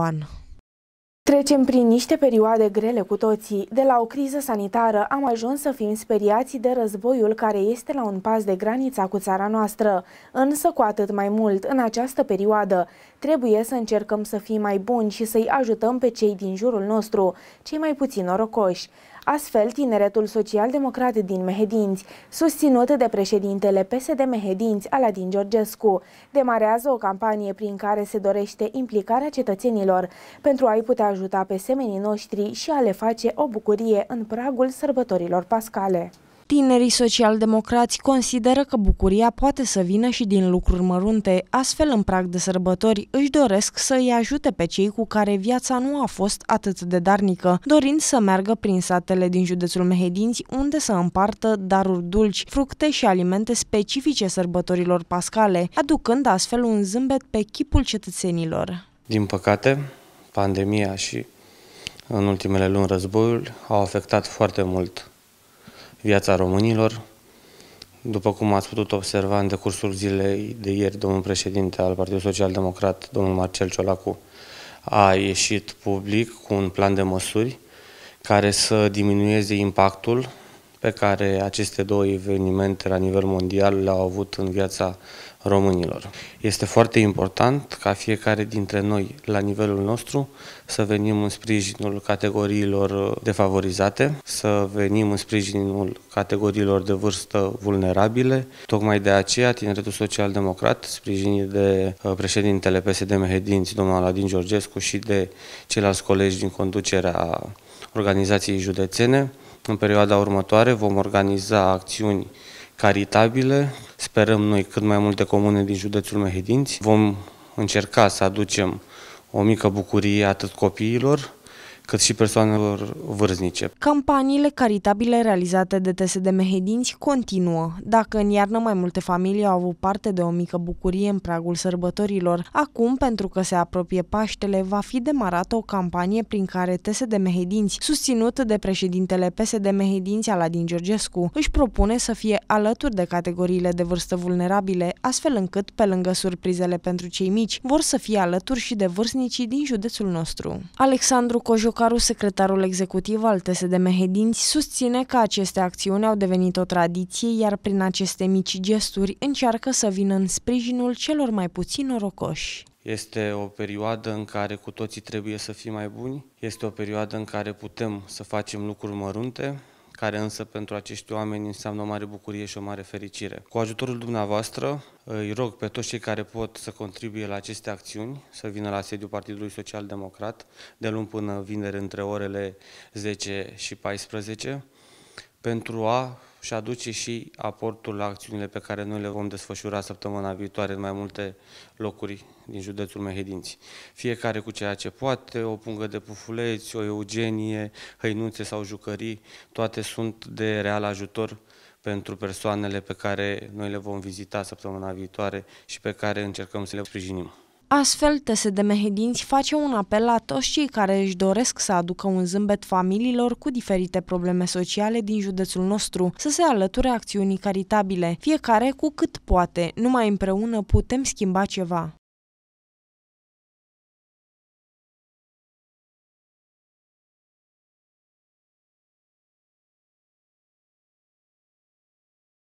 an. Trecem prin niște perioade grele cu toții. De la o criză sanitară am ajuns să fim speriați de războiul care este la un pas de granița cu țara noastră. Însă cu atât mai mult, în această perioadă, trebuie să încercăm să fim mai buni și să-i ajutăm pe cei din jurul nostru, cei mai puțin norocoși. Astfel, tineretul social-democrat din Mehedinți, susținut de președintele PSD Mehedinți, Aladin Georgescu, demarează o campanie prin care se dorește implicarea cetățenilor pentru a-i putea ajuta pe semenii noștri și a le face o bucurie în pragul sărbătorilor pascale. Tinerii socialdemocrați consideră că bucuria poate să vină și din lucruri mărunte, astfel în prag de sărbători își doresc să îi ajute pe cei cu care viața nu a fost atât de darnică, dorind să meargă prin satele din județul Mehedinți, unde să împartă daruri dulci, fructe și alimente specifice sărbătorilor pascale, aducând astfel un zâmbet pe chipul cetățenilor. Din păcate, pandemia și în ultimele luni războiul au afectat foarte mult viața românilor. După cum ați putut observa în decursul zilei de ieri, domnul președinte al Partidului Social Democrat, domnul Marcel Ciolacu, a ieșit public cu un plan de măsuri care să diminueze impactul pe care aceste două evenimente la nivel mondial le-au avut în viața românilor. Este foarte important ca fiecare dintre noi, la nivelul nostru, să venim în sprijinul categoriilor uh, defavorizate, să venim în sprijinul categoriilor de vârstă vulnerabile. Tocmai de aceea, Tineretul Social Democrat, sprijinit de uh, președintele PSD Mehedinți, domnul Aladin Georgescu și de ceilalți colegi din conducerea organizației județene, în perioada următoare vom organiza acțiuni caritabile. Sperăm noi cât mai multe comune din județul Mehedinți. Vom încerca să aducem o mică bucurie atât copiilor, cât și persoanelor vârstnice. Campaniile caritabile realizate de TSD Mehedinți continuă. Dacă în iarnă mai multe familii au avut parte de o mică bucurie în pragul sărbătorilor, acum, pentru că se apropie Paștele, va fi demarată o campanie prin care TSD Mehedinți, susținut de președintele PSD Mehedinți Aladin Georgescu, își propune să fie alături de categoriile de vârstă vulnerabile, astfel încât, pe lângă surprizele pentru cei mici, vor să fie alături și de vârstnicii din județul nostru. Alexandru Cojoc Ciucaru, secretarul executiv al TSD Mehedinți, susține că aceste acțiuni au devenit o tradiție, iar prin aceste mici gesturi încearcă să vină în sprijinul celor mai puțin norocoși. Este o perioadă în care cu toții trebuie să fim mai buni, este o perioadă în care putem să facem lucruri mărunte, care însă pentru acești oameni înseamnă o mare bucurie și o mare fericire. Cu ajutorul dumneavoastră, îi rog pe toți cei care pot să contribuie la aceste acțiuni să vină la sediul Partidului Social Democrat de luni până vineri între orele 10 și 14 pentru a și aduce și aportul la acțiunile pe care noi le vom desfășura săptămâna viitoare în mai multe locuri din județul Mehedinți. Fiecare cu ceea ce poate, o pungă de pufuleți, o eugenie, hăinuțe sau jucării, toate sunt de real ajutor pentru persoanele pe care noi le vom vizita săptămâna viitoare și pe care încercăm să le sprijinim. Astfel, TSD Mehedinți face un apel la toți cei care își doresc să aducă un zâmbet familiilor cu diferite probleme sociale din județul nostru, să se alăture acțiunii caritabile, fiecare cu cât poate, numai împreună putem schimba ceva.